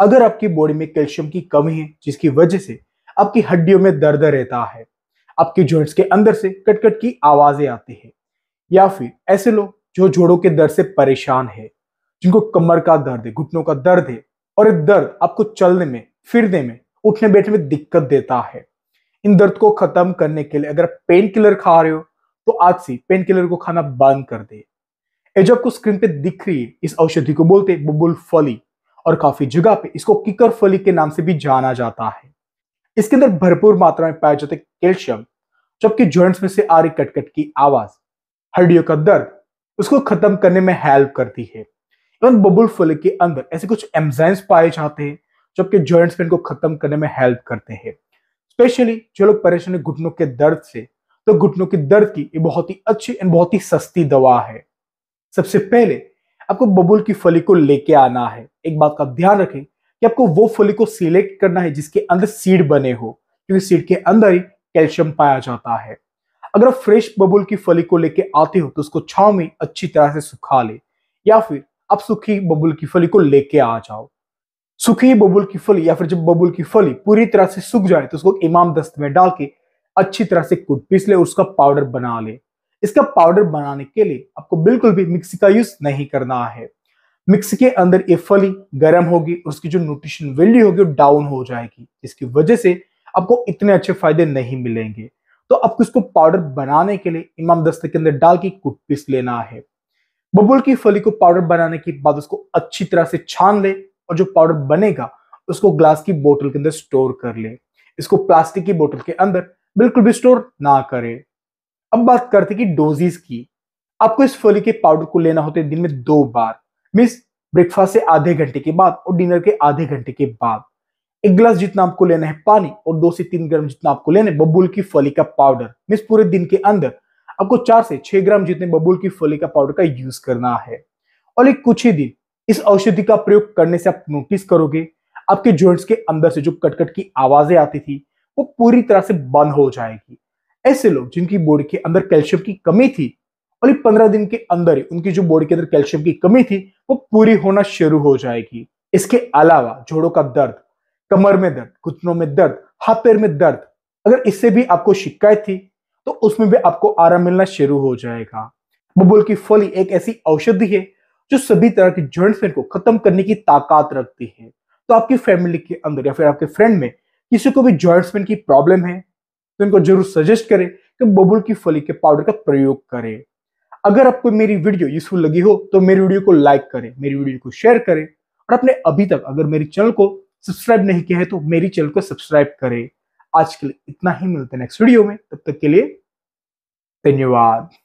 अगर आपकी बॉडी में कैल्शियम की कमी है जिसकी वजह से आपकी हड्डियों में दर्द रहता है आपके जॉइंट्स के अंदर से कटकट की आवाजें आती है या फिर ऐसे लोग जो जोड़ों के दर्द से परेशान है जिनको कमर का दर्द है घुटनों का दर्द है और ये दर्द आपको चलने में फिरने में उठने बैठने में दिक्कत देता है इन दर्द को खत्म करने के लिए अगर आप पेन किलर खा रहे हो तो आज से पेन किलर को खाना बंद कर दे ये जो आपको स्क्रीन पे दिख रही है इस औषधि को बोलते बुबुल फली और काफी जगह पे इसको किकर फली के नाम से भी जाना जाता है इसके अंदर भरपूर मात्रा में पाया जाता है कैल्शियम जबकि जॉइंट्स में से आ रही कटकट की आवाज हड्डियों का दर्द उसको खत्म करने में हेल्प करती है इवन बबुल फली के अंदर ऐसे कुछ एमजाइम्स पाए जाते हैं जबकि जॉइंट्स में इनको खत्म करने में हेल्प करते हैं स्पेशली जो लोग परेशान है घुटनों के दर्द से तो घुटनों के दर्द की ये बहुत ही अच्छी एंड बहुत ही सस्ती दवा है सबसे पहले आपको बबुल की फली को लेके आना है एक बात का ध्यान रखें कि आपको वो फली को सिलेक्ट करना है जिसके अंदर सीड बने हो क्योंकि सीड के अंदर ही कैल्शियम पाया जाता है अगर आप फ्रेश बबुल की फली को लेके आते हो तो उसको छाव में अच्छी तरह से सुखा ले या फिर आप सूखी बबुल की फली को लेके आ जाओ सूखी बबुल की फली या फिर जब बबुल की फली पूरी तरह से सूख जाए तो उसको इमाम दस्त में डाल के अच्छी तरह से कुट पीस ले उसका पाउडर बना ले इसका पाउडर बनाने के लिए आपको बिल्कुल भी मिक्सी का यूज नहीं करना है मिक्स के अंदर ये फली गर्म होगी और उसकी जो न्यूट्रिशन वैल्यू होगी वो डाउन हो जाएगी जिसकी वजह से आपको इतने अच्छे फायदे नहीं मिलेंगे तो आपको इसको पाउडर बनाने के लिए इमाम दस्ते के अंदर डाल के कुट पीस लेना है बबुल की फली को पाउडर बनाने के बाद उसको अच्छी तरह से छान ले और जो पाउडर बनेगा उसको ग्लास की बोतल के अंदर स्टोर कर ले इसको प्लास्टिक की बोतल के अंदर बिल्कुल भी स्टोर ना करें अब बात करते कि डोजेस की आपको इस फली के पाउडर को लेना होता है दिन में दो बार मीन्स ब्रेकफास्ट से आधे घंटे के बाद और डिनर के आधे घंटे के बाद एक गिलास जितना आपको लेना है पानी और दो से तीन ग्राम जितना आपको लेना है बबूल की फली का पाउडर मिस पूरे दिन के अंदर आपको चार से छह ग्राम जितने बबुल की फली का पाउडर का यूज करना है और एक कुछ ही दिन इस औषधि का प्रयोग करने से आप नोटिस करोगे आपके जॉइंट्स के अंदर से जो कटकट की आवाजें आती थी वो पूरी तरह से बंद हो जाएगी ऐसे लोग जिनकी बॉडी के अंदर कैल्शियम की कमी थी और ये पंद्रह दिन के अंदर ही उनकी जो बॉडी के अंदर कैल्शियम की कमी थी वो पूरी होना शुरू हो जाएगी इसके अलावा जोड़ों का दर्द कमर में दर्द घुटनों में दर्द हाथ पैर में दर्द अगर इससे भी आपको शिकायत थी तो उसमें भी आपको आराम मिलना शुरू हो जाएगा बबुल की फली एक ऐसी औषधि है जो सभी तरह की जॉइंट पेन को खत्म करने की ताकत रखती है तो आपकी फैमिली के अंदर या फिर आपके फ्रेंड में किसी को भी जॉइंट पेन की प्रॉब्लम है तो इनको जरूर सजेस्ट करें कि बबुल की फली के पाउडर का प्रयोग करें अगर आपको मेरी वीडियो यूजफुल लगी हो तो मेरी वीडियो को लाइक करें मेरी वीडियो को शेयर करें और अपने अभी तक अगर मेरे चैनल को सब्सक्राइब नहीं किया है तो मेरी चैनल को सब्सक्राइब करें आज के लिए इतना ही मिलते हैं नेक्स्ट वीडियो में तब तक के लिए धन्यवाद